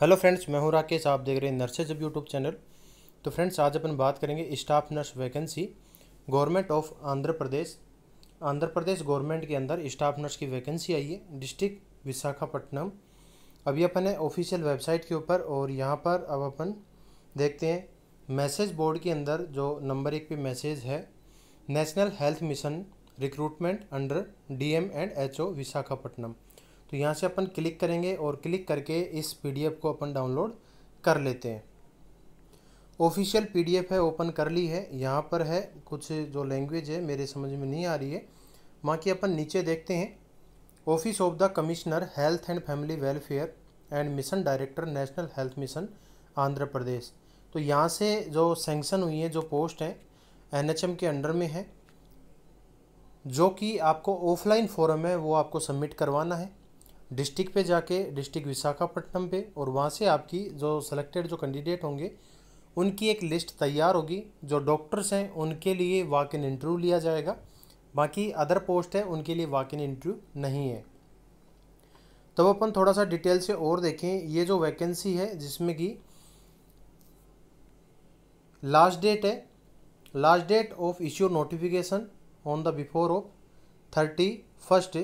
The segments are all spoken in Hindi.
हेलो फ्रेंड्स मैं हूं राकेश आप देख रहे हैं नर्सेज अब यूट्यूब चैनल तो फ्रेंड्स आज अपन बात करेंगे staff nurse vacancy government of Andhra Pradesh Andhra Pradesh government के अंदर स्टाफ नर्स की वैकेंसी आई है डिस्ट्रिक्ट विशाखापट्टनम अभी अपन है ऑफिशियल वेबसाइट के ऊपर और यहाँ पर अब अपन देखते हैं मैसेज बोर्ड के अंदर जो नंबर एक पे मैसेज है national health mission recruitment under D and O Visakhapatnam तो यहाँ से अपन क्लिक करेंगे और क्लिक करके इस पीडीएफ को अपन डाउनलोड कर लेते हैं ऑफिशियल पीडीएफ है ओपन कर ली है यहाँ पर है कुछ जो लैंग्वेज है मेरे समझ में नहीं आ रही है बाकी अपन नीचे देखते हैं office of the commissioner health and family welfare and mission director national health mission Andhra Pradesh तो यहाँ से जो सेंक्शन हुई है जो पोस्ट हैं एनएचएम के अंडर में है जो कि आपको ऑफलाइन फॉरम है वो आपको सबमिट करवाना है डिस्ट्रिक्ट पे जाके डिस्ट्रिक्ट विशाखापट्टनम पे और वहाँ से आपकी जो सिलेक्टेड जो कैंडिडेट होंगे उनकी एक लिस्ट तैयार होगी जो डॉक्टर्स हैं उनके लिए वाक इन इंटरव्यू लिया जाएगा बाकी अदर पोस्ट है उनके लिए वाक इन इंटरव्यू नहीं है तो अपन थोड़ा सा डिटेल से और देखें ये जो वैकेंसी है जिसमें कि लास्ट डेट है last date of issue notification on the before of thirty first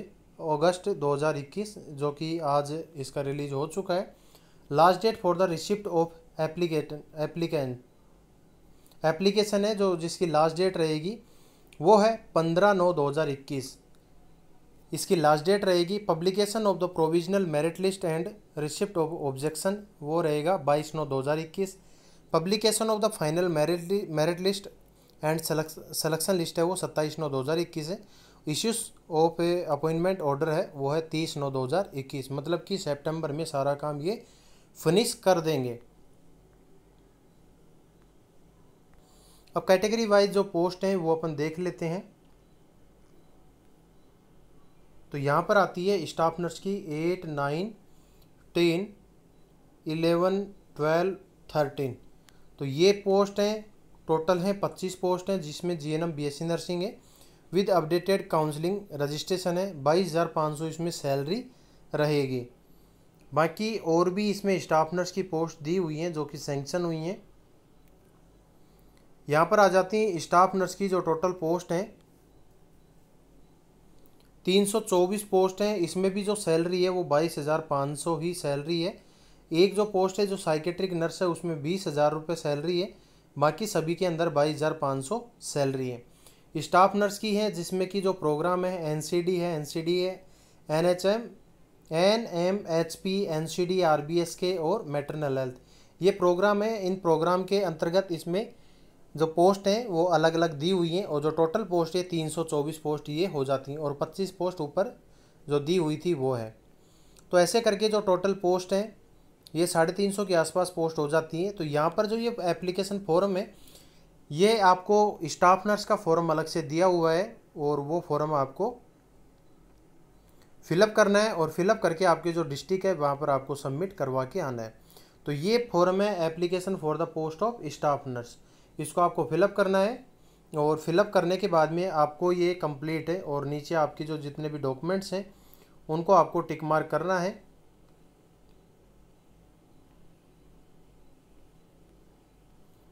August 2021 जो कि आज इसका रिलीज हो चुका है last date for the receipt of applicate applicant application है जो जिसकी लास्ट डेट रहेगी वो है पंद्रह नौ दो हज़ार इक्कीस इसकी लास्ट डेट रहेगी publication of the provisional merit list and receipt of objection वो रहेगा बाईस नौ दो हज़ार इक्कीस publication of the final merit merit list and selection list है वो सत्ताईस नौ दो हज़ार इक्कीस है इश्यूज ऑफ अपॉइंटमेंट ऑर्डर है वो है तीस नौ दो हज़ार इक्कीस मतलब कि सितंबर में सारा काम ये फिनिश कर देंगे अब कैटेगरी वाइज जो पोस्ट हैं वो अपन देख लेते हैं तो यहाँ पर आती है स्टाफ नर्स की eight nine ten eleven twelve thirteen तो ये पोस्ट हैं टोटल हैं पच्चीस पोस्ट हैं जिसमें G N M B S C nursing है विद अपडेटेड काउंसलिंग रजिस्ट्रेशन है बाईस हज़ार पाँच सौ इसमें सैलरी रहेगी बाकी और भी इसमें स्टाफ नर्स की पोस्ट दी हुई हैं जो कि सेंक्शन हुई हैं यहाँ पर आ जाती हैं स्टाफ नर्स की जो टोटल पोस्ट हैं तीन सौ चौबीस पोस्ट हैं इसमें भी जो सैलरी है वो बाईस हज़ार पाँच सौ ही सैलरी है एक जो पोस्ट है जो साइकेट्रिक नर्स है उसमें बीस हज़ार रुपये सैलरी है बाकी सभी के अंदर बाईस हज़ार पाँच सौ सैलरी है स्टाफ नर्स की है जिसमें कि जो प्रोग्राम है एन है एन है N H M N M H P N C D R B S के और मेटरनल हेल्थ ये प्रोग्राम है इन प्रोग्राम के अंतर्गत इसमें जो पोस्ट हैं वो अलग अलग दी हुई हैं और जो टोटल पोस्ट है चौबीस पोस्ट ये हो जाती हैं और पच्चीस पोस्ट ऊपर जो दी हुई थी वो है तो ऐसे करके जो टोटल पोस्ट हैं ये साढ़े तीन सौ के आसपास पोस्ट हो जाती हैं तो यहाँ पर जो ये एप्लीकेशन फॉर्म है ये आपको स्टाफ नर्स का फॉर्म अलग से दिया हुआ है और वो फॉर्म आपको फिलअप करना है और फिलअप करके आपके जो डिस्ट्रिक्ट है वहाँ पर आपको सबमिट करवा के आना है तो ये फॉर्म है application for the post of staff nurse इसको आपको फिलअप करना है और फिलअप करने के बाद में आपको ये कंप्लीट है और नीचे आपके जो जितने भी डॉक्यूमेंट्स हैं उनको आपको टिक मार्क करना है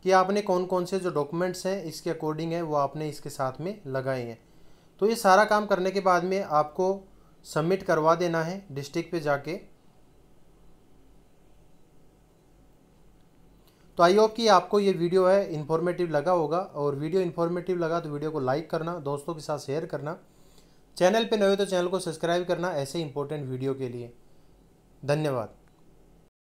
कि आपने कौन कौन से जो डॉक्यूमेंट्स हैं इसके अकॉर्डिंग है वो आपने इसके साथ में लगाए हैं तो ये सारा काम करने के बाद में आपको सबमिट करवा देना है डिस्ट्रिक्ट पे जाके तो आई होप कि आपको ये वीडियो है इन्फॉर्मेटिव लगा होगा और वीडियो इन्फॉर्मेटिव लगा तो वीडियो को लाइक करना दोस्तों के साथ शेयर करना चैनल पे नए हो तो चैनल को सब्सक्राइब करना ऐसे इंपॉर्टेंट वीडियो के लिए धन्यवाद